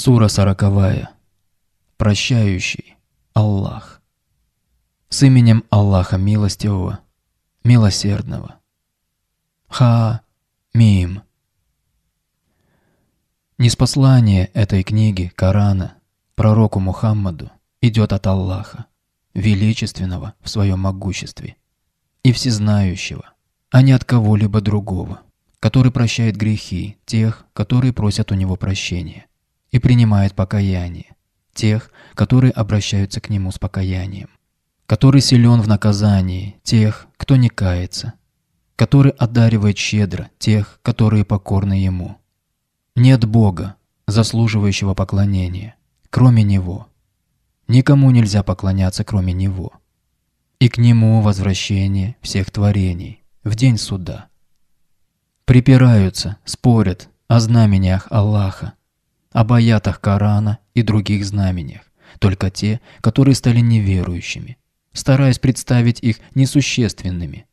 Сура сороковая. Прощающий Аллах. С именем Аллаха Милостивого, Милосердного. Ха, Мим. Неспослание этой книги, Корана, пророку Мухаммаду, идет от Аллаха, величественного в своем могуществе и всезнающего, а не от кого-либо другого, который прощает грехи тех, которые просят у него прощения и принимает покаяние, тех, которые обращаются к нему с покаянием, который силен в наказании, тех, кто не кается, который одаривает щедро тех, которые покорны ему. Нет Бога, заслуживающего поклонения, кроме Него. Никому нельзя поклоняться, кроме Него. И к Нему возвращение всех творений в день суда. Припираются, спорят о знамениях Аллаха, об аятах Корана и других знамениях, только те, которые стали неверующими, стараясь представить их несущественными.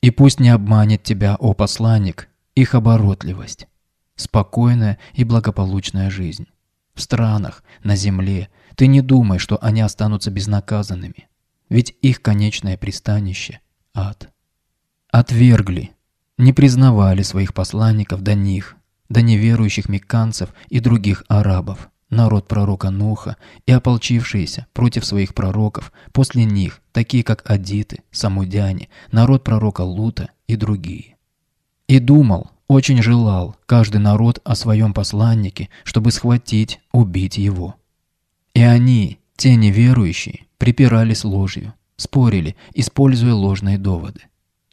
И пусть не обманет тебя, о посланник, их оборотливость, спокойная и благополучная жизнь. В странах, на земле, ты не думай, что они останутся безнаказанными, ведь их конечное пристанище – ад. Отвергли, не признавали своих посланников до них, до неверующих мекканцев и других арабов, народ пророка Нуха и ополчившиеся против своих пророков, после них, такие как адиты, самудяне, народ пророка Лута и другие. И думал, очень желал каждый народ о своем посланнике, чтобы схватить, убить его. И они, те неверующие, припирались ложью, спорили, используя ложные доводы,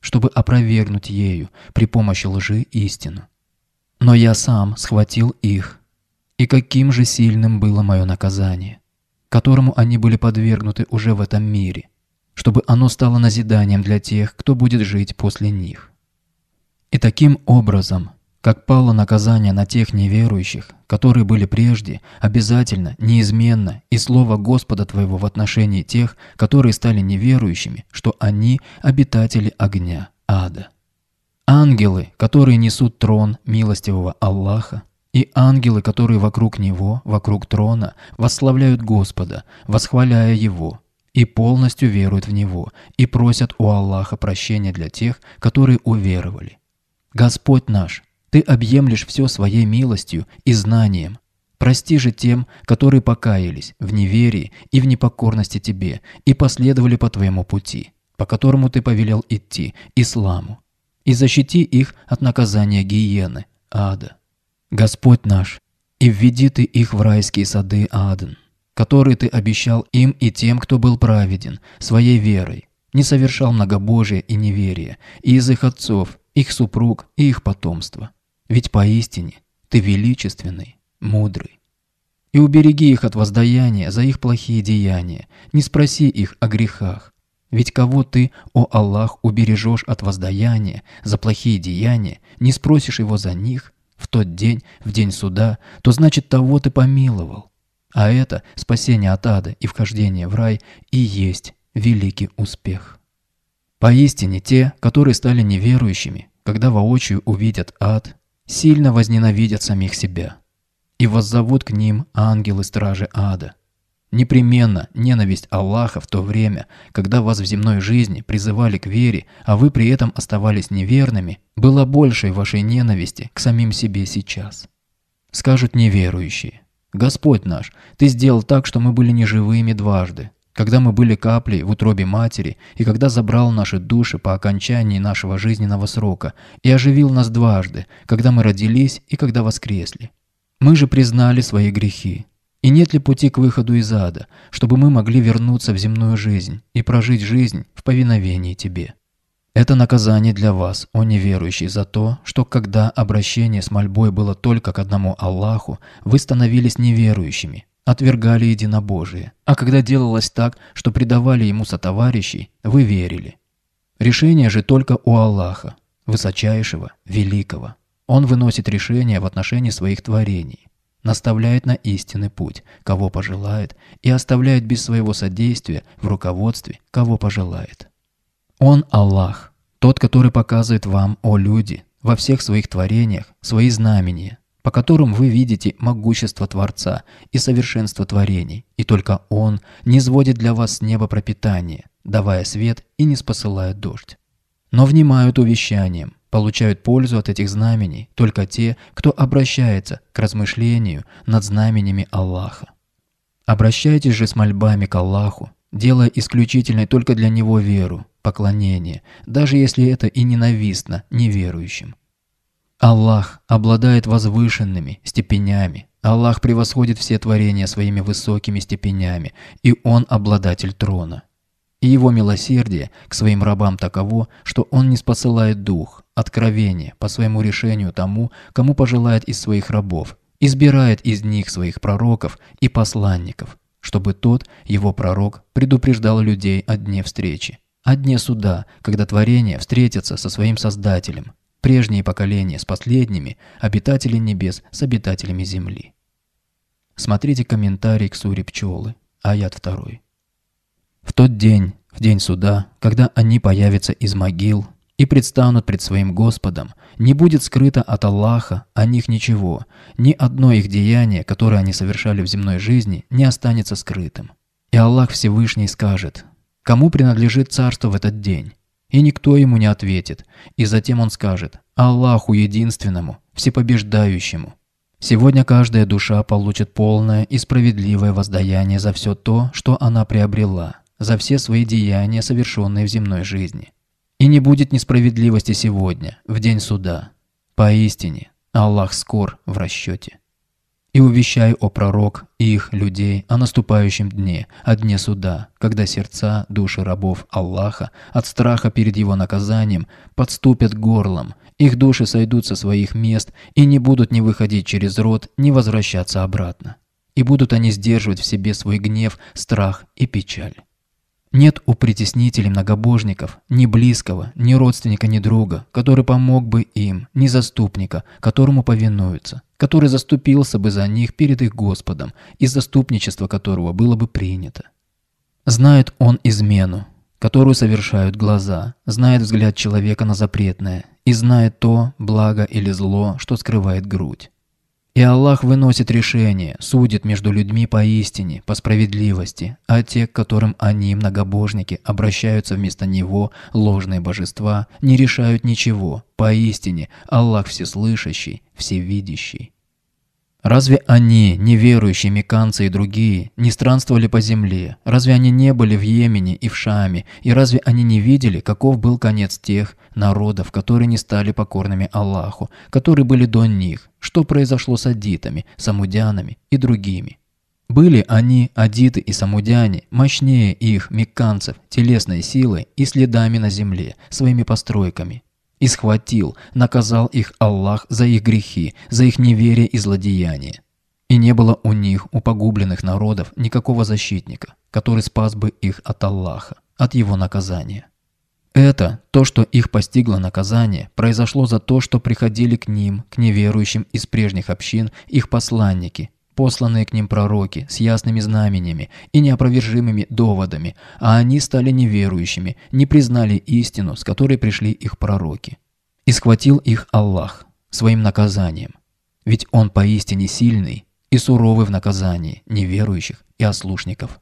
чтобы опровергнуть ею при помощи лжи истину. Но я сам схватил их. И каким же сильным было мое наказание, которому они были подвергнуты уже в этом мире, чтобы оно стало назиданием для тех, кто будет жить после них. И таким образом, как пало наказание на тех неверующих, которые были прежде, обязательно, неизменно, и слово Господа твоего в отношении тех, которые стали неверующими, что они – обитатели огня, ада. Ангелы, которые несут трон милостивого Аллаха, и ангелы, которые вокруг него, вокруг трона, восславляют Господа, восхваляя Его, и полностью веруют в Него, и просят у Аллаха прощения для тех, которые уверовали. Господь наш, Ты объемлешь все Своей милостью и знанием. Прости же тем, которые покаялись в неверии и в непокорности Тебе и последовали по Твоему пути, по которому Ты повелел идти, исламу, и защити их от наказания гиены, ада. Господь наш, и введи Ты их в райские сады Аден, которые Ты обещал им и тем, кто был праведен, своей верой, не совершал многобожие и неверие, и из их отцов, их супруг и их потомство. Ведь поистине Ты величественный, мудрый. И убереги их от воздаяния за их плохие деяния, не спроси их о грехах, ведь кого ты, о Аллах, убережешь от воздаяния за плохие деяния, не спросишь его за них в тот день, в день суда, то значит того ты помиловал. А это спасение от ада и вхождение в рай и есть великий успех. Поистине те, которые стали неверующими, когда воочию увидят ад, сильно возненавидят самих себя и воззовут к ним ангелы-стражи ада – Непременно ненависть Аллаха в то время, когда вас в земной жизни призывали к вере, а вы при этом оставались неверными, была большей вашей ненависти к самим себе сейчас. Скажут неверующие. «Господь наш, Ты сделал так, что мы были неживыми дважды, когда мы были каплей в утробе матери, и когда забрал наши души по окончании нашего жизненного срока, и оживил нас дважды, когда мы родились и когда воскресли. Мы же признали свои грехи, и нет ли пути к выходу из ада, чтобы мы могли вернуться в земную жизнь и прожить жизнь в повиновении Тебе? Это наказание для вас, о неверующий, за то, что когда обращение с мольбой было только к одному Аллаху, вы становились неверующими, отвергали единобожие, а когда делалось так, что предавали ему сотоварищей, вы верили. Решение же только у Аллаха, высочайшего, великого. Он выносит решение в отношении своих творений наставляет на истинный путь, кого пожелает, и оставляет без своего содействия в руководстве, кого пожелает. Он Аллах, тот, который показывает вам, о люди, во всех своих творениях свои знамения, по которым вы видите могущество Творца и совершенство творений, и только Он не сводит для вас с неба пропитание, давая свет и не спосылая дождь. Но внимают увещанием, Получают пользу от этих знамений только те, кто обращается к размышлению над знаменями Аллаха. Обращайтесь же с мольбами к Аллаху, делая исключительной только для Него веру, поклонение, даже если это и ненавистно неверующим. Аллах обладает возвышенными степенями. Аллах превосходит все творения своими высокими степенями, и Он обладатель трона. И Его милосердие к своим рабам таково, что Он не спосылает дух, откровение по своему решению тому, кому пожелает из своих рабов, избирает из них своих пророков и посланников, чтобы тот, его пророк, предупреждал людей о дне встречи, о дне суда, когда творение встретится со своим Создателем, прежние поколения с последними, обитатели небес с обитателями земли. Смотрите комментарий к суре пчелы, аят 2. В тот день, в день суда, когда они появятся из могил, и предстанут пред своим Господом. Не будет скрыто от Аллаха о них ничего. Ни одно их деяние, которое они совершали в земной жизни, не останется скрытым. И Аллах Всевышний скажет, кому принадлежит царство в этот день? И никто ему не ответит. И затем он скажет, Аллаху единственному, всепобеждающему. Сегодня каждая душа получит полное и справедливое воздаяние за все то, что она приобрела, за все свои деяния, совершенные в земной жизни. И не будет несправедливости сегодня, в день суда. Поистине, Аллах скор в расчете. И увещай, о пророк, и их людей о наступающем дне, о дне суда, когда сердца, души рабов Аллаха от страха перед его наказанием подступят горлом, их души сойдут со своих мест и не будут ни выходить через рот, ни возвращаться обратно. И будут они сдерживать в себе свой гнев, страх и печаль. Нет у притеснителей многобожников ни близкого, ни родственника, ни друга, который помог бы им, ни заступника, которому повинуются, который заступился бы за них перед их Господом, и заступничество которого было бы принято. Знает он измену, которую совершают глаза, знает взгляд человека на запретное и знает то, благо или зло, что скрывает грудь. И Аллах выносит решение, судит между людьми поистине, по справедливости, а те, к которым они, многобожники, обращаются вместо Него, ложные божества, не решают ничего. Поистине, Аллах всеслышащий, всевидящий. Разве они, неверующие меканцы и другие, не странствовали по земле? Разве они не были в Йемене и в Шаме? И разве они не видели, каков был конец тех народов, которые не стали покорными Аллаху, которые были до них? Что произошло с адитами, самудянами и другими? Были они, адиты и самудяне, мощнее их, мекканцев, телесной силой и следами на земле, своими постройками, и схватил, наказал их Аллах за их грехи, за их неверие и злодеяние. И не было у них, у погубленных народов, никакого защитника, который спас бы их от Аллаха, от его наказания. Это, то, что их постигло наказание, произошло за то, что приходили к ним, к неверующим из прежних общин, их посланники, посланные к ним пророки с ясными знамениями и неопровержимыми доводами, а они стали неверующими, не признали истину, с которой пришли их пророки. И схватил их Аллах своим наказанием, ведь Он поистине сильный и суровый в наказании неверующих и ослушников.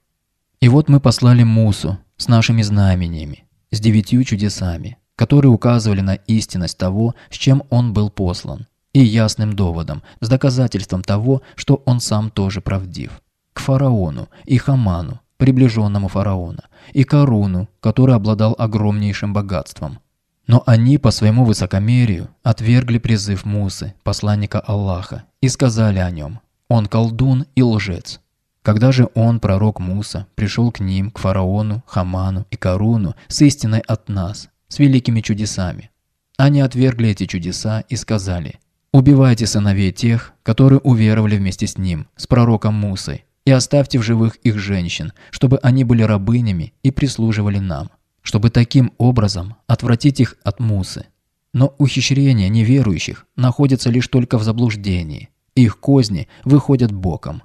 И вот мы послали Мусу с нашими знамениями, с девятью чудесами, которые указывали на истинность того, с чем он был послан – и ясным доводом, с доказательством того, что он сам тоже правдив. К фараону и Хаману, приближенному фараона, и коруну, который обладал огромнейшим богатством. Но они по своему высокомерию отвергли призыв Мусы, посланника Аллаха, и сказали о нем «Он колдун и лжец». Когда же он, пророк Муса, пришел к ним, к фараону, Хаману и коруну с истиной от нас, с великими чудесами? Они отвергли эти чудеса и сказали – Убивайте сыновей тех, которые уверовали вместе с ним, с пророком Мусой, и оставьте в живых их женщин, чтобы они были рабынями и прислуживали нам, чтобы таким образом отвратить их от Мусы. Но ухищрения неверующих находятся лишь только в заблуждении, их козни выходят боком.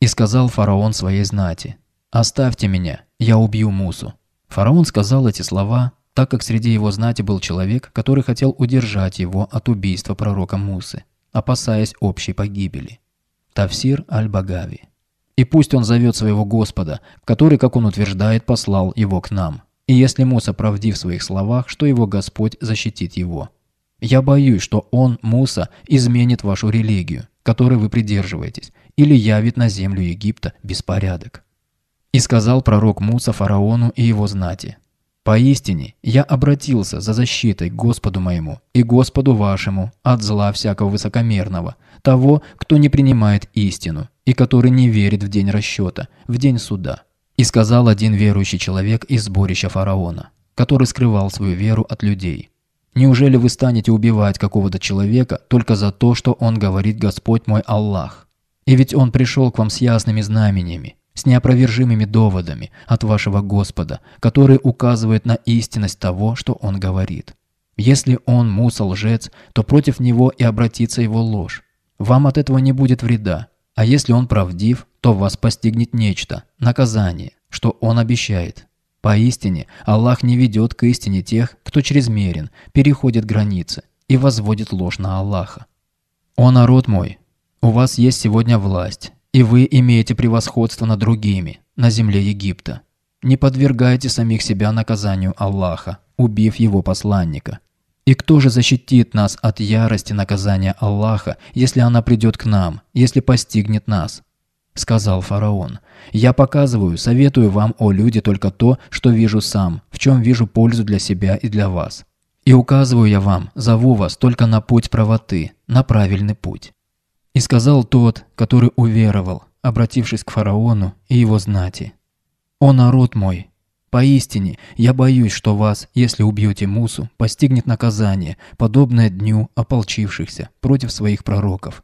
И сказал фараон своей знати, «Оставьте меня, я убью Мусу». Фараон сказал эти слова так как среди его знати был человек, который хотел удержать его от убийства пророка Мусы, опасаясь общей погибели. Тавсир аль-Багави. «И пусть он зовет своего Господа, который, как он утверждает, послал его к нам. И если Муса правдив в своих словах, что его Господь защитит его. Я боюсь, что он, Муса, изменит вашу религию, которой вы придерживаетесь, или явит на землю Египта беспорядок». И сказал пророк Муса фараону и его знати, Поистине, я обратился за защитой к Господу моему и Господу вашему от зла всякого высокомерного, того, кто не принимает истину и который не верит в день расчета, в день суда. И сказал один верующий человек из сборища фараона, который скрывал свою веру от людей. «Неужели вы станете убивать какого-то человека только за то, что он говорит Господь мой Аллах? И ведь он пришел к вам с ясными знамениями, с неопровержимыми доводами от вашего Господа, которые указывают на истинность того, что Он говорит. Если Он, Муса, лжец, то против него и обратится его ложь. Вам от этого не будет вреда, а если он правдив, то вас постигнет нечто, наказание, что он обещает. Поистине, Аллах не ведет к истине тех, кто чрезмерен, переходит границы и возводит ложь на Аллаха. «О народ мой, у вас есть сегодня власть, и вы имеете превосходство над другими на земле Египта. Не подвергайте самих себя наказанию Аллаха, убив его посланника. И кто же защитит нас от ярости наказания Аллаха, если она придет к нам, если постигнет нас? Сказал фараон, «Я показываю, советую вам, о люди, только то, что вижу сам, в чем вижу пользу для себя и для вас. И указываю я вам, зову вас только на путь правоты, на правильный путь». И сказал тот, который уверовал, обратившись к фараону и его знати. «О народ мой! Поистине, я боюсь, что вас, если убьете Мусу, постигнет наказание, подобное дню ополчившихся против своих пророков.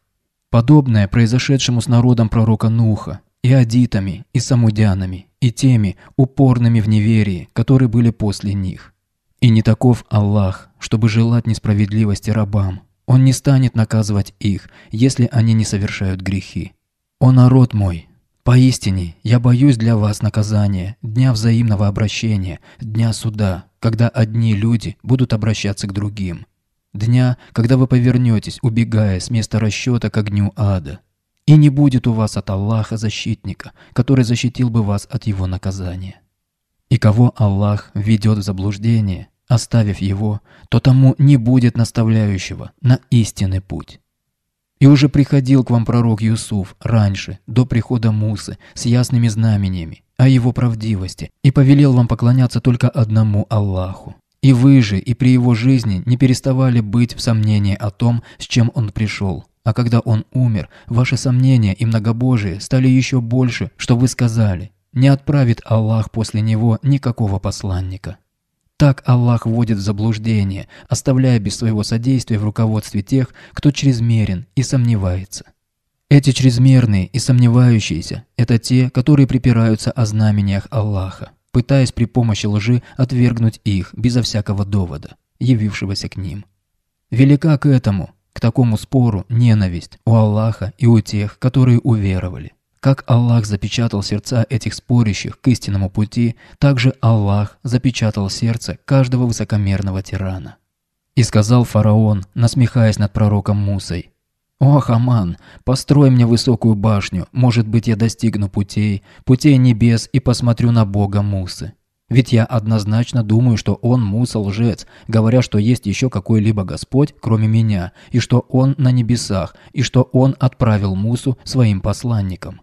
Подобное произошедшему с народом пророка Нуха, и адитами, и самудянами, и теми, упорными в неверии, которые были после них. И не таков Аллах, чтобы желать несправедливости рабам, он не станет наказывать их, если они не совершают грехи. «О народ мой! Поистине, я боюсь для вас наказания, дня взаимного обращения, дня суда, когда одни люди будут обращаться к другим. Дня, когда вы повернетесь, убегая с места расчета к огню ада. И не будет у вас от Аллаха защитника, который защитил бы вас от его наказания. И кого Аллах ведет в заблуждение, Оставив его, то тому не будет наставляющего на истинный путь. И уже приходил к вам пророк Юсуф раньше, до прихода Мусы, с ясными знамениями о его правдивости, и повелел вам поклоняться только одному Аллаху. И вы же, и при его жизни не переставали быть в сомнении о том, с чем он пришел. А когда он умер, ваши сомнения и многобожие стали еще больше, что вы сказали. Не отправит Аллах после него никакого посланника. Так Аллах вводит в заблуждение, оставляя без своего содействия в руководстве тех, кто чрезмерен и сомневается. Эти чрезмерные и сомневающиеся – это те, которые припираются о знамениях Аллаха, пытаясь при помощи лжи отвергнуть их безо всякого довода, явившегося к ним. Велика к этому, к такому спору ненависть у Аллаха и у тех, которые уверовали. Как Аллах запечатал сердца этих спорящих к истинному пути, так же Аллах запечатал сердце каждого высокомерного тирана. И сказал фараон, насмехаясь над пророком Мусой, «О, Хаман, построй мне высокую башню, может быть, я достигну путей, путей небес и посмотрю на Бога Мусы. Ведь я однозначно думаю, что он Муса лжец, говоря, что есть еще какой-либо Господь, кроме меня, и что он на небесах, и что он отправил Мусу своим посланникам».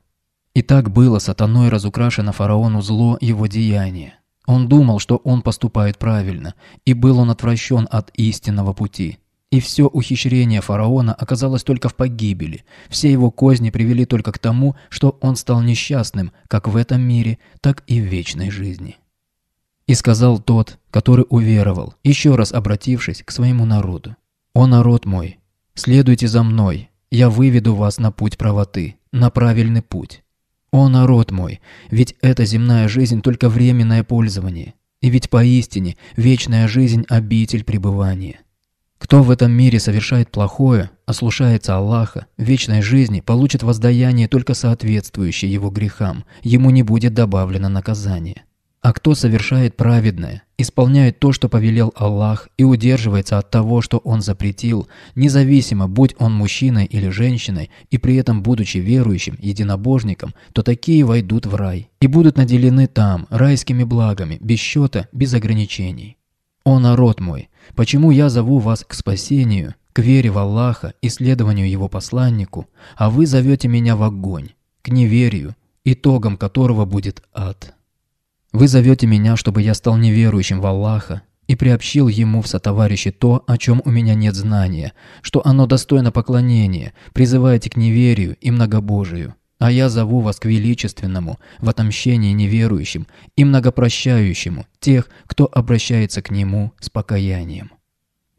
И так было сатаной разукрашено фараону зло его деяние. Он думал, что он поступает правильно, и был он отвращен от истинного пути. И все ухищрение фараона оказалось только в погибели. Все его козни привели только к тому, что он стал несчастным, как в этом мире, так и в вечной жизни. И сказал тот, который уверовал, еще раз обратившись к своему народу. «О народ мой, следуйте за мной, я выведу вас на путь правоты, на правильный путь. О, народ мой, ведь эта земная жизнь только временное пользование, и ведь поистине вечная жизнь – обитель пребывания. Кто в этом мире совершает плохое, ослушается Аллаха, вечной жизни получит воздаяние только соответствующее его грехам, ему не будет добавлено наказание. А кто совершает праведное, исполняет то, что повелел Аллах, и удерживается от того, что Он запретил, независимо, будь он мужчиной или женщиной, и при этом будучи верующим, единобожником, то такие войдут в рай и будут наделены там райскими благами, без счета, без ограничений. «О народ мой, почему я зову вас к спасению, к вере в Аллаха и следованию Его посланнику, а вы зовете меня в огонь, к неверию, итогом которого будет ад?» Вы зовете меня, чтобы я стал неверующим в Аллаха и приобщил ему в сотоварище то, о чем у меня нет знания, что оно достойно поклонения, призываете к неверию и многобожию. А я зову вас к величественному, в отомщении неверующим и многопрощающему тех, кто обращается к нему с покаянием.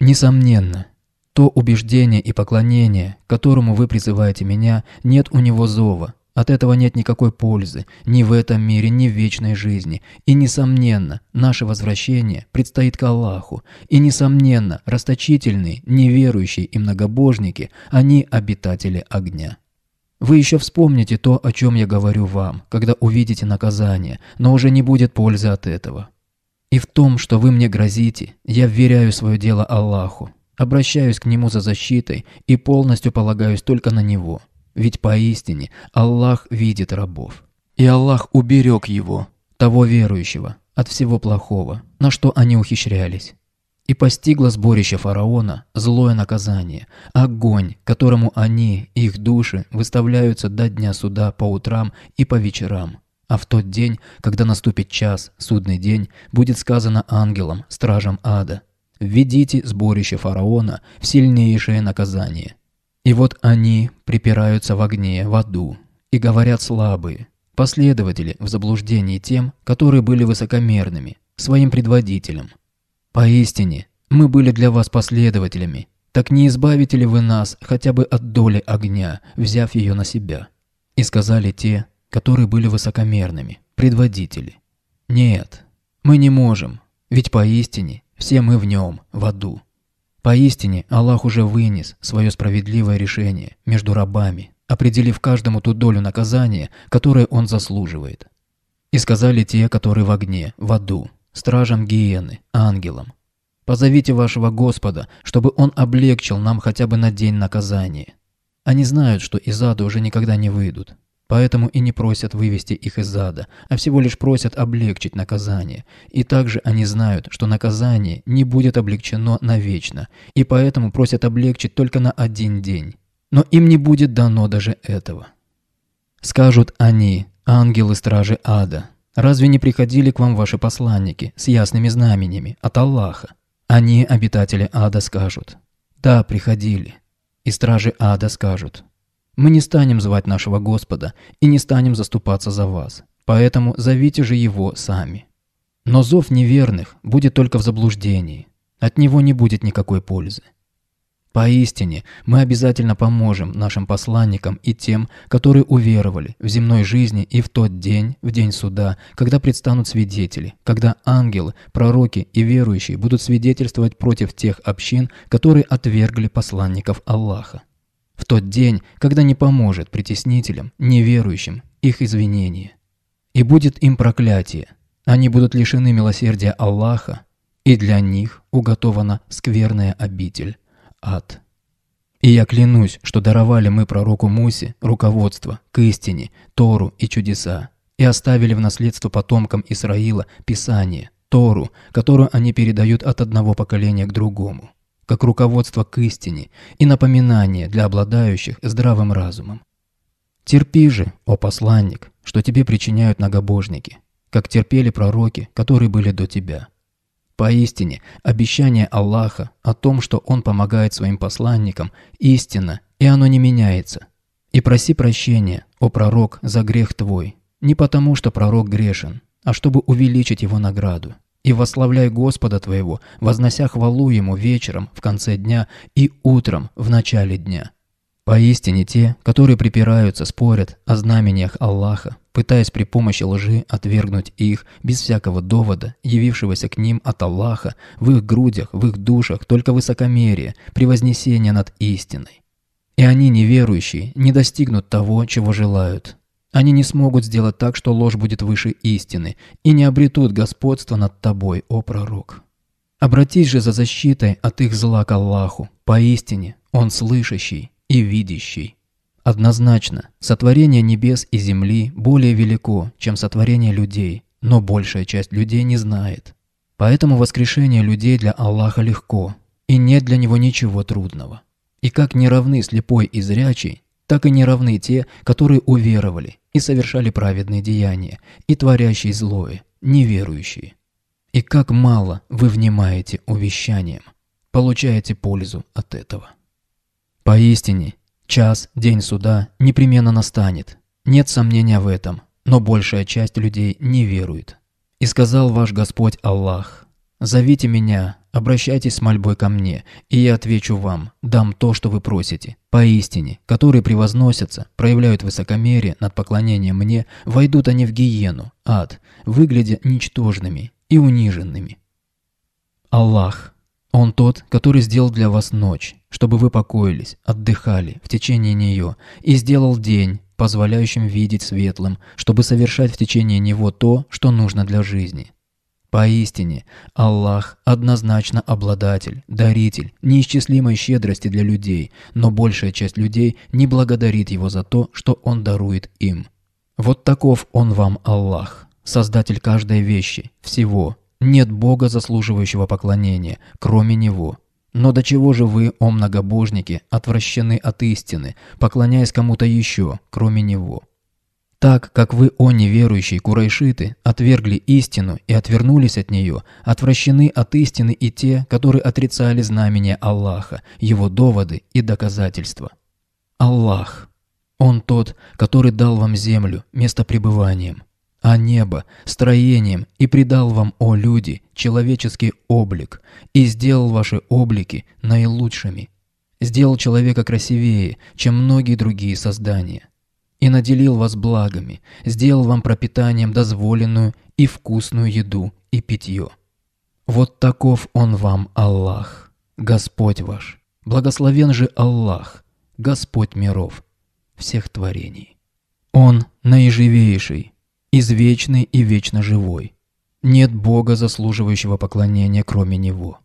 Несомненно, то убеждение и поклонение, которому вы призываете меня, нет у него зова, от этого нет никакой пользы ни в этом мире, ни в вечной жизни. И, несомненно, наше возвращение предстоит к Аллаху. И, несомненно, расточительные, неверующие и многобожники, они обитатели огня. Вы еще вспомните то, о чем я говорю вам, когда увидите наказание, но уже не будет пользы от этого. И в том, что вы мне грозите, я вверяю свое дело Аллаху, обращаюсь к Нему за защитой и полностью полагаюсь только на Него. Ведь поистине Аллах видит рабов. И Аллах уберег его, того верующего, от всего плохого, на что они ухищрялись. И постигло сборище фараона злое наказание, огонь, которому они, их души, выставляются до дня суда по утрам и по вечерам. А в тот день, когда наступит час, судный день, будет сказано ангелам, стражам ада, «Введите сборище фараона в сильнейшее наказание, и вот они припираются в огне, в аду, и говорят слабые, последователи в заблуждении тем, которые были высокомерными, своим предводителям. Поистине, мы были для вас последователями, так не избавите ли вы нас хотя бы от доли огня, взяв ее на себя? И сказали те, которые были высокомерными, предводители. Нет, мы не можем, ведь поистине все мы в нем, в аду. Поистине, Аллах уже вынес свое справедливое решение между рабами, определив каждому ту долю наказания, которое он заслуживает. И сказали те, которые в огне, в аду, стражам гиены, ангелам. Позовите вашего Господа, чтобы он облегчил нам хотя бы на день наказания. Они знают, что из ада уже никогда не выйдут, Поэтому и не просят вывести их из ада, а всего лишь просят облегчить наказание. И также они знают, что наказание не будет облегчено навечно, и поэтому просят облегчить только на один день. Но им не будет дано даже этого. Скажут они, ангелы-стражи ада, разве не приходили к вам ваши посланники с ясными знаменями от Аллаха? Они, обитатели ада, скажут, да, приходили. И стражи ада скажут, мы не станем звать нашего Господа и не станем заступаться за вас, поэтому зовите же его сами. Но зов неверных будет только в заблуждении, от него не будет никакой пользы. Поистине, мы обязательно поможем нашим посланникам и тем, которые уверовали в земной жизни и в тот день, в день суда, когда предстанут свидетели, когда ангелы, пророки и верующие будут свидетельствовать против тех общин, которые отвергли посланников Аллаха. В тот день, когда не поможет притеснителям, неверующим, их извинение. И будет им проклятие. Они будут лишены милосердия Аллаха, и для них уготована скверная обитель – ад. И я клянусь, что даровали мы пророку Мусе руководство к истине, Тору и чудеса, и оставили в наследство потомкам Исраила Писание, Тору, которую они передают от одного поколения к другому как руководство к истине и напоминание для обладающих здравым разумом. Терпи же, о посланник, что тебе причиняют многобожники, как терпели пророки, которые были до тебя. Поистине, обещание Аллаха о том, что Он помогает своим посланникам, истина, и оно не меняется. И проси прощения, о пророк, за грех твой, не потому, что пророк грешен, а чтобы увеличить его награду и вославляй Господа твоего, вознося хвалу Ему вечером, в конце дня и утром, в начале дня. Поистине те, которые припираются, спорят о знамениях Аллаха, пытаясь при помощи лжи отвергнуть их без всякого довода, явившегося к ним от Аллаха, в их грудях, в их душах только высокомерие, превознесение над истиной. И они, неверующие, не достигнут того, чего желают, они не смогут сделать так, что ложь будет выше истины, и не обретут господство над тобой, о пророк. Обратись же за защитой от их зла к Аллаху. Поистине, Он слышащий и видящий. Однозначно, сотворение небес и земли более велико, чем сотворение людей, но большая часть людей не знает. Поэтому воскрешение людей для Аллаха легко, и нет для него ничего трудного. И как не равны слепой и зрячий, так и не равны те, которые уверовали и совершали праведные деяния, и творящие злое, неверующие. И как мало вы внимаете увещаниям, получаете пользу от этого. Поистине, час, день суда непременно настанет. Нет сомнения в этом, но большая часть людей не верует. И сказал ваш Господь Аллах, «Зовите меня, Обращайтесь с мольбой ко мне, и я отвечу вам, дам то, что вы просите. Поистине, которые превозносятся, проявляют высокомерие над поклонением мне, войдут они в гиену, ад, выглядя ничтожными и униженными. Аллах. Он тот, который сделал для вас ночь, чтобы вы покоились, отдыхали в течение нее, и сделал день, позволяющим видеть светлым, чтобы совершать в течение него то, что нужно для жизни. Поистине, Аллах однозначно обладатель, даритель неисчислимой щедрости для людей, но большая часть людей не благодарит Его за то, что Он дарует им. Вот таков Он вам Аллах, создатель каждой вещи, всего. Нет Бога, заслуживающего поклонения, кроме Него. Но до чего же вы, о многобожники, отвращены от истины, поклоняясь кому-то еще, кроме Него? Так как вы, о неверующие курайшиты, отвергли истину и отвернулись от нее, отвращены от истины и те, которые отрицали знамения Аллаха, его доводы и доказательства. Аллах. Он тот, который дал вам землю местопребыванием, а небо строением и придал вам, о люди, человеческий облик и сделал ваши облики наилучшими. Сделал человека красивее, чем многие другие создания и наделил вас благами, сделал вам пропитанием дозволенную и вкусную еду и питье. Вот таков он вам Аллах, Господь ваш. Благословен же Аллах, Господь миров, всех творений. Он наиживейший, извечный и вечно живой. Нет Бога, заслуживающего поклонения, кроме Него.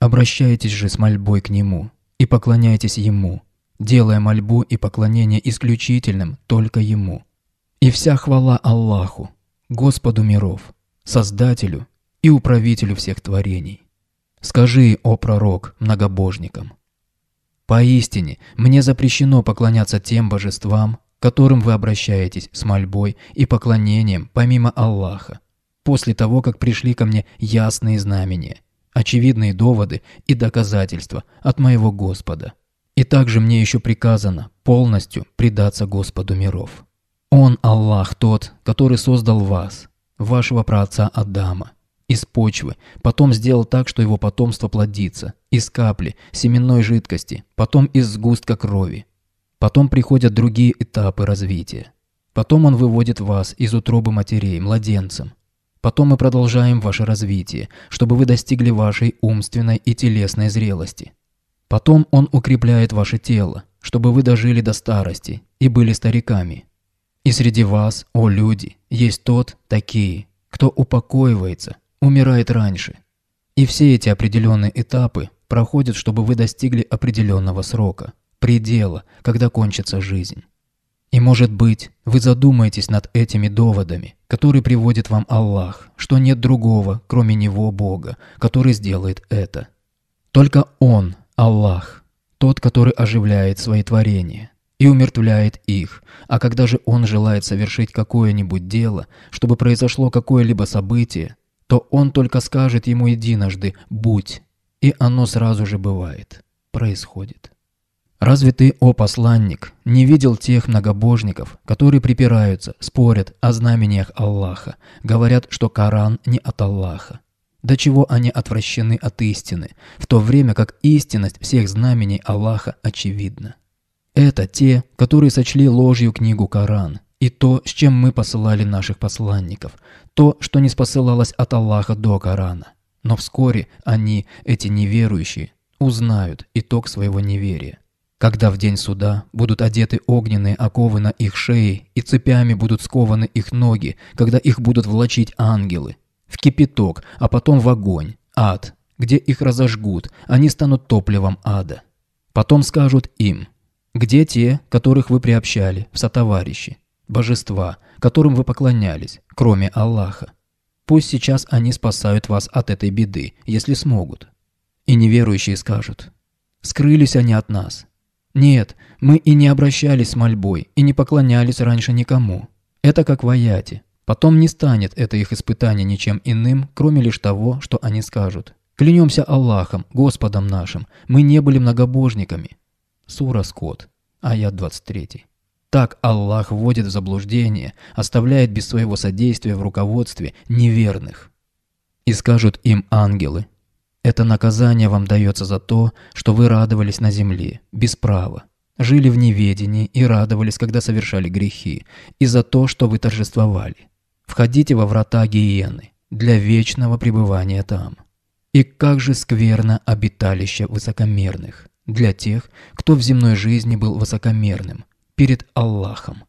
Обращайтесь же с мольбой к Нему и поклоняйтесь Ему, делая мольбу и поклонение исключительным только Ему. И вся хвала Аллаху, Господу миров, Создателю и Управителю всех творений. Скажи, о пророк, многобожникам, «Поистине, мне запрещено поклоняться тем божествам, которым вы обращаетесь с мольбой и поклонением помимо Аллаха, после того, как пришли ко мне ясные знамения, очевидные доводы и доказательства от моего Господа». И также мне еще приказано полностью предаться Господу миров. Он, Аллах, тот, который создал вас, вашего праотца Адама, из почвы, потом сделал так, что его потомство плодится, из капли, семенной жидкости, потом из сгустка крови. Потом приходят другие этапы развития. Потом он выводит вас из утробы матерей, младенцем. Потом мы продолжаем ваше развитие, чтобы вы достигли вашей умственной и телесной зрелости. Потом он укрепляет ваше тело, чтобы вы дожили до старости и были стариками. И среди вас, о люди, есть тот, такие, кто упокоивается, умирает раньше. И все эти определенные этапы проходят, чтобы вы достигли определенного срока, предела, когда кончится жизнь. И может быть, вы задумаетесь над этими доводами, которые приводит вам Аллах, что нет другого, кроме Него Бога, который сделает это. Только Он – Аллах – тот, который оживляет свои творения и умертвляет их, а когда же Он желает совершить какое-нибудь дело, чтобы произошло какое-либо событие, то Он только скажет ему единожды «будь», и оно сразу же бывает, происходит. Разве ты, о посланник, не видел тех многобожников, которые припираются, спорят о знамениях Аллаха, говорят, что Коран не от Аллаха? до чего они отвращены от истины, в то время как истинность всех знамений Аллаха очевидна. Это те, которые сочли ложью книгу Коран, и то, с чем мы посылали наших посланников, то, что не спосылалось от Аллаха до Корана. Но вскоре они, эти неверующие, узнают итог своего неверия. Когда в день суда будут одеты огненные оковы на их шеи, и цепями будут скованы их ноги, когда их будут влачить ангелы, в кипяток, а потом в огонь, ад, где их разожгут, они станут топливом ада. Потом скажут им, где те, которых вы приобщали, в сотоварищи, божества, которым вы поклонялись, кроме Аллаха. Пусть сейчас они спасают вас от этой беды, если смогут. И неверующие скажут, скрылись они от нас. Нет, мы и не обращались с мольбой, и не поклонялись раньше никому. Это как в аяте, Потом не станет это их испытание ничем иным, кроме лишь того, что они скажут. «Клянемся Аллахом, Господом нашим, мы не были многобожниками». Сура Скот, аят 23. Так Аллах вводит в заблуждение, оставляет без своего содействия в руководстве неверных. И скажут им ангелы, «Это наказание вам дается за то, что вы радовались на земле, без права, жили в неведении и радовались, когда совершали грехи, и за то, что вы торжествовали». Входите во врата Гиены для вечного пребывания там. И как же скверно обиталище высокомерных для тех, кто в земной жизни был высокомерным перед Аллахом.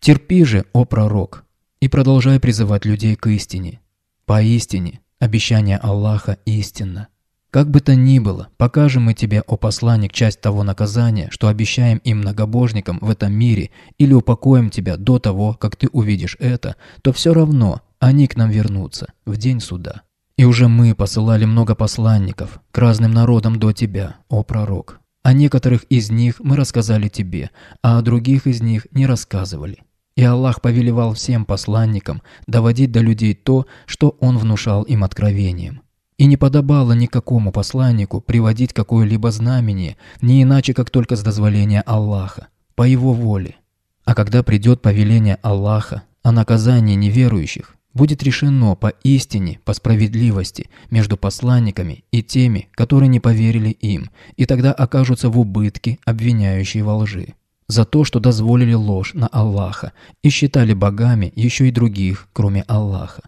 Терпи же, о пророк, и продолжай призывать людей к истине. Поистине, обещание Аллаха истинно. Как бы то ни было, покажем мы тебе, о посланник, часть того наказания, что обещаем им многобожникам в этом мире, или упокоим тебя до того, как ты увидишь это, то все равно они к нам вернутся в день суда. И уже мы посылали много посланников к разным народам до тебя, о пророк. О некоторых из них мы рассказали тебе, а о других из них не рассказывали. И Аллах повелевал всем посланникам доводить до людей то, что Он внушал им откровением. И не подобало никакому посланнику приводить какое-либо знамение, не иначе, как только с дозволения Аллаха, по его воле. А когда придет повеление Аллаха о а наказании неверующих, будет решено по истине, по справедливости между посланниками и теми, которые не поверили им, и тогда окажутся в убытке, обвиняющие во лжи. За то, что дозволили ложь на Аллаха и считали богами еще и других, кроме Аллаха.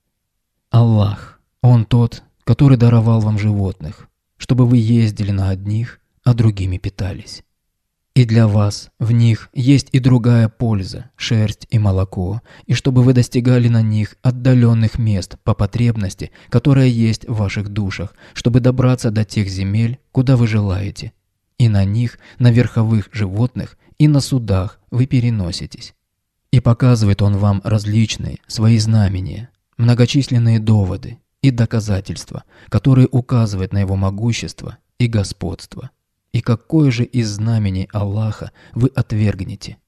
Аллах, Он тот, который даровал вам животных, чтобы вы ездили на одних, а другими питались. И для вас в них есть и другая польза – шерсть и молоко, и чтобы вы достигали на них отдаленных мест по потребности, которая есть в ваших душах, чтобы добраться до тех земель, куда вы желаете. И на них, на верховых животных, и на судах вы переноситесь. И показывает он вам различные, свои знамения, многочисленные доводы, и доказательство, которое указывает на его могущество и господство. И какое же из знамений Аллаха вы отвергнете?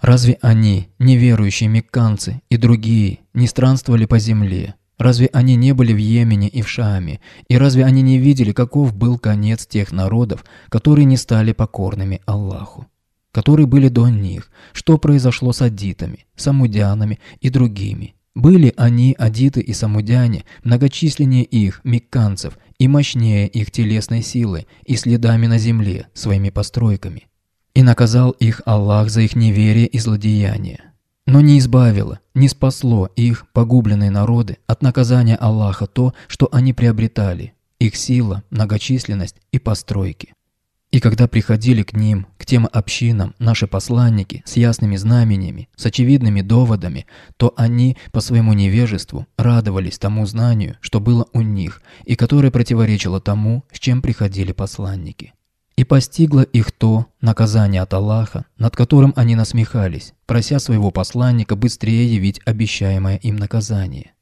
Разве они, неверующие мекканцы и другие, не странствовали по земле? Разве они не были в Йемене и в Шаме? И разве они не видели, каков был конец тех народов, которые не стали покорными Аллаху? которые были до них, что произошло с адитами, самудянами и другими, были они, адиты и самудяне, многочисленнее их, мекканцев, и мощнее их телесной силы и следами на земле своими постройками. И наказал их Аллах за их неверие и злодеяние. Но не избавило, не спасло их, погубленные народы, от наказания Аллаха то, что они приобретали, их сила, многочисленность и постройки. И когда приходили к ним, к тем общинам, наши посланники с ясными знамениями, с очевидными доводами, то они по своему невежеству радовались тому знанию, что было у них, и которое противоречило тому, с чем приходили посланники. И постигло их то наказание от Аллаха, над которым они насмехались, прося своего посланника быстрее явить обещаемое им наказание.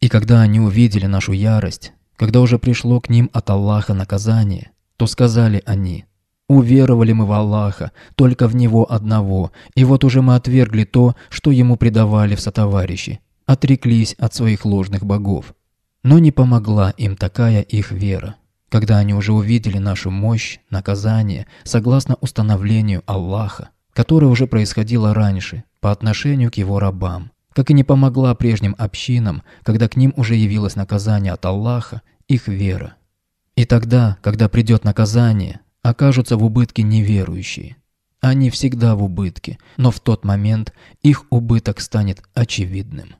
И когда они увидели нашу ярость, когда уже пришло к ним от Аллаха наказание, то сказали они – Уверовали мы в Аллаха, только в Него одного, и вот уже мы отвергли то, что Ему предавали в сотоварищи, отреклись от своих ложных богов. Но не помогла им такая их вера. Когда они уже увидели нашу мощь, наказание, согласно установлению Аллаха, которое уже происходило раньше, по отношению к его рабам, как и не помогла прежним общинам, когда к ним уже явилось наказание от Аллаха, их вера. И тогда, когда придет наказание, окажутся в убытке неверующие. Они всегда в убытке, но в тот момент их убыток станет очевидным.